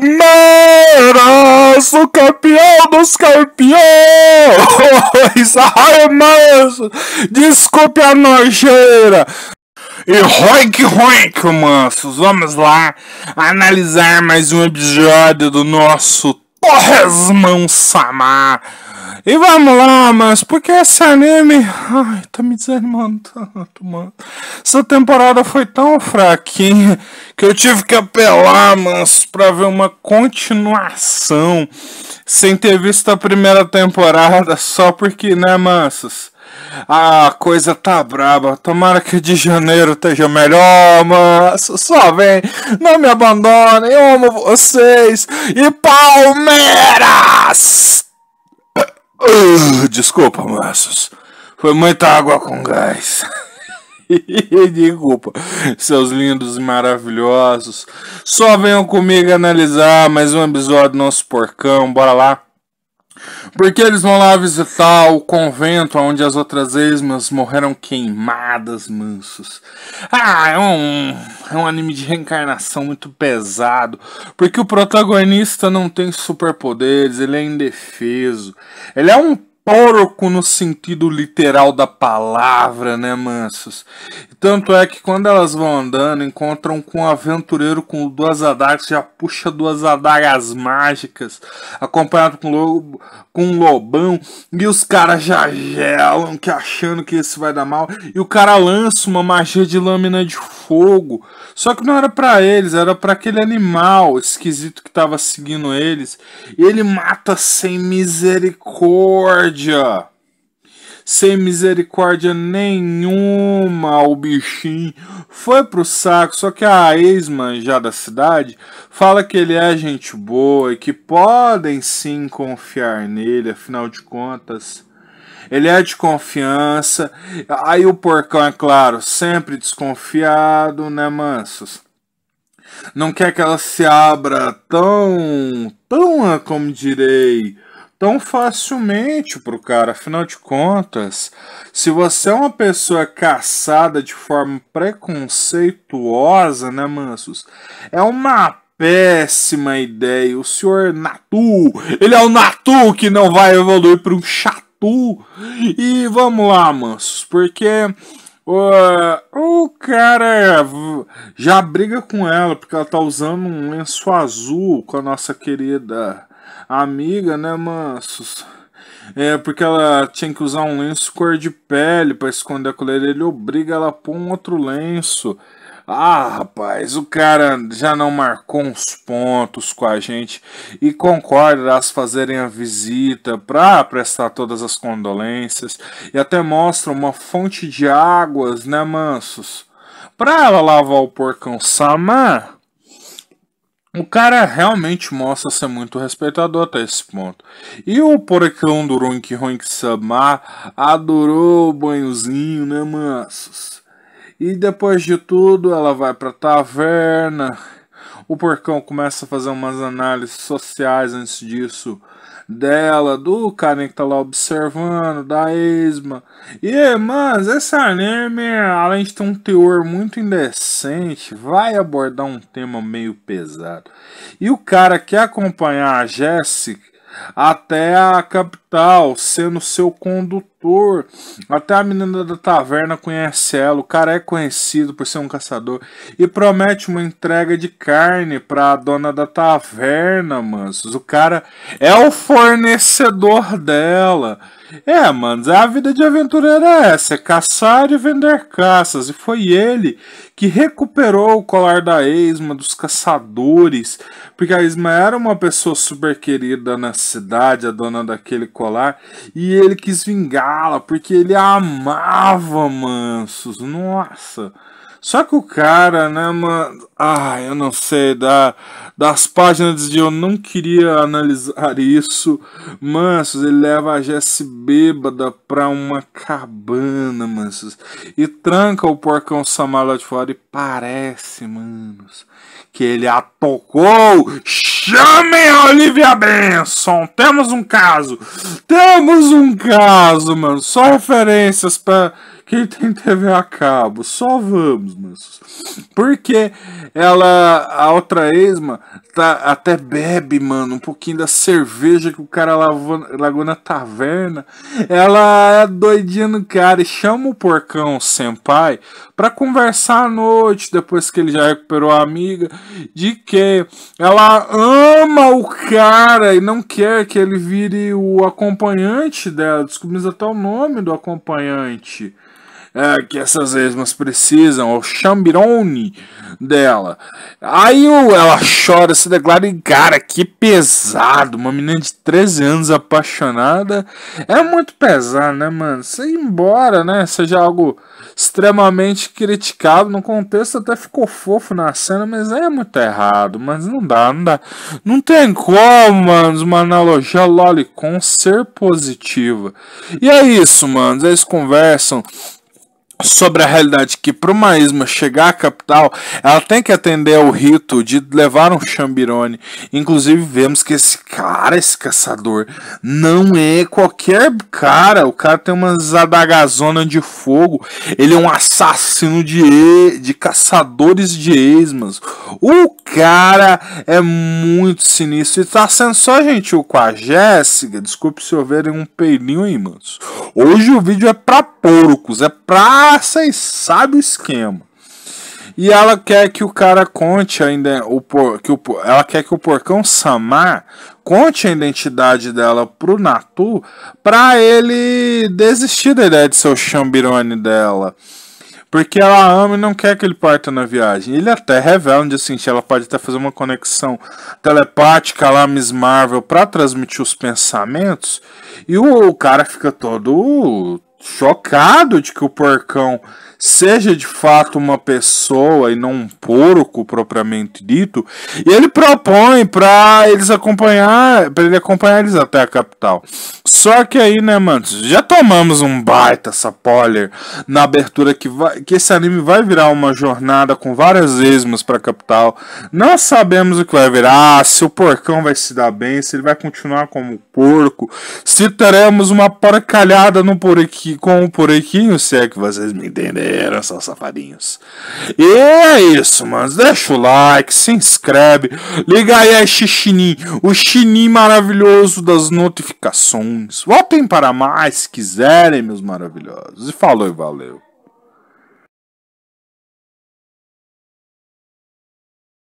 Palmeiras, o campeão dos campeões! Ai, manso! Desculpe a nojeira! E roink roink, mansos! Vamos lá analisar mais um episódio do nosso Torres Mão Samar! E vamos lá, mas porque esse anime. Ai, tá me desanimando tanto, mano. Essa temporada foi tão fraquinha que eu tive que apelar, mas pra ver uma continuação sem ter visto a primeira temporada, só porque, né, mansas? A coisa tá braba. Tomara que de janeiro esteja melhor, mas só vem. Não me abandonem. Eu amo vocês. E Palmeiras! desculpa, Massos. Foi muita água com gás. Desculpa, seus lindos e maravilhosos. Só venham comigo analisar mais um episódio do nosso porcão. Bora lá. Porque eles vão lá visitar o convento onde as outras esmas morreram queimadas, mansos. Ah, é um, é um anime de reencarnação muito pesado. Porque o protagonista não tem superpoderes, ele é indefeso. Ele é um porco no sentido literal da palavra, né, mansos? Tanto é que quando elas vão andando, encontram com um aventureiro com duas adagas, já puxa duas adagas mágicas, acompanhado com, lobo, com um lobão, e os caras já gelam, que achando que esse vai dar mal, e o cara lança uma magia de lâmina de fogo. Só que não era para eles, era para aquele animal esquisito que estava seguindo eles. E ele mata sem misericórdia. Sem misericórdia nenhuma, o bichinho foi pro saco. Só que a ex-man já da cidade fala que ele é gente boa e que podem sim confiar nele, afinal de contas ele é de confiança. Aí o porcão, é claro, sempre desconfiado, né, Mansos? Não quer que ela se abra tão, tão, ah, como direi, tão facilmente pro cara. Afinal de contas, se você é uma pessoa caçada de forma preconceituosa, né, Mansos? É uma péssima ideia. O senhor Natu, ele é o Natu que não vai evoluir para um chato Uh, e vamos lá, mansos, porque uh, o cara já briga com ela, porque ela tá usando um lenço azul com a nossa querida amiga, né, mansos? É, porque ela tinha que usar um lenço cor de pele para esconder a coleira, ele obriga ela a pôr um outro lenço. Ah, rapaz, o cara já não marcou uns pontos com a gente e concorda em fazerem a visita para prestar todas as condolências e até mostra uma fonte de águas, né, mansos? Para ela lavar o porcão Samar. O cara realmente mostra ser muito respeitador até esse ponto. E o porcão do Ronk Ronk Samar adorou o banhozinho, né, mansos? E depois de tudo, ela vai a taverna. O porcão começa a fazer umas análises sociais antes disso. Dela, do carinha que tá lá observando, da Esma. E, mas essa anime, além de ter um teor muito indecente, vai abordar um tema meio pesado. E o cara quer acompanhar a Jéssica até a capital, sendo seu condutor ator. Até a menina da taverna conhece ela. O cara é conhecido por ser um caçador. E promete uma entrega de carne pra dona da taverna, manos. O cara é o fornecedor dela. É, manos, a vida de aventureiro é essa: é caçar e vender caças. E foi ele que recuperou o colar da Esma dos caçadores, porque a Esma era uma pessoa super querida na cidade, a dona daquele colar, e ele quis vingar porque ele amava Mansos. Nossa. Só que o cara, né, mano. Ah, eu não sei, da, das páginas de eu não queria analisar isso. Mansos, ele leva a Jesse bêbada pra uma cabana, mansos. E tranca o porcão Samala de fora. E parece, manos, que ele a tocou. Chamem a Olivia Benson! Temos um caso! Temos um caso, mano. Só referências pra. Quem tem TV a cabo? Só vamos, mansos. Porque ela, a outra esma, tá, até bebe, mano, um pouquinho da cerveja que o cara lavou, lavou na taverna. Ela é doidinha no cara e chama o porcão senpai para conversar à noite, depois que ele já recuperou a amiga, de que ela ama o cara e não quer que ele vire o acompanhante dela. Descobrimos até o nome do acompanhante é, que essas esmas precisam, o chambirone dela. Aí ela chora, se declara, e cara, que pesado. Uma menina de 13 anos apaixonada é muito pesado, né, mano? embora, né? Seja algo extremamente criticado no contexto, até ficou fofo na cena, mas é muito errado. Mas não dá, não dá. Não tem como, mano, uma analogia lolicon ser positiva. E é isso, mano. Eles conversam sobre a realidade que para uma isma chegar à capital, ela tem que atender ao rito de levar um chambirone. Inclusive vemos que esse cara, esse caçador, não é qualquer cara. O cara tem umas adagazona de fogo. Ele é um assassino de de caçadores de esmas. O cara é muito sinistro e tá sendo só gentil com a Jéssica. Desculpe se eu verem um peininho aí, manos. Hoje o vídeo é para porcos, é para já vocês sabem o esquema. E ela quer que o cara conte ainda o por, que o, ela quer que o porcão Samar conte a identidade dela pro Natu para ele desistir da ideia de ser o chambirone dela. Porque ela ama e não quer que ele parta na viagem. Ele até revela onde assim, ela pode até fazer uma conexão telepática lá, Miss Marvel, para transmitir os pensamentos. E o, o cara fica todo chocado de que o porcão seja de fato uma pessoa e não um porco propriamente dito, e ele propõe para eles acompanhar, para ele acompanhar eles até a capital. Só que aí, né, mano, já tomamos um baita spoiler na abertura que vai, que esse anime vai virar uma jornada com várias esmas para a capital. Não sabemos o que vai virar, se o porcão vai se dar bem, se ele vai continuar como porco, se teremos uma porcalhada no porquinho, com o porquinho, se é que vocês me entendem brincadeira, seus safadinhos. E é isso, mano. Deixa o like, se inscreve, liga aí este chinim, o chinim maravilhoso das notificações. Voltem para mais se quiserem, meus maravilhosos. E falou e valeu.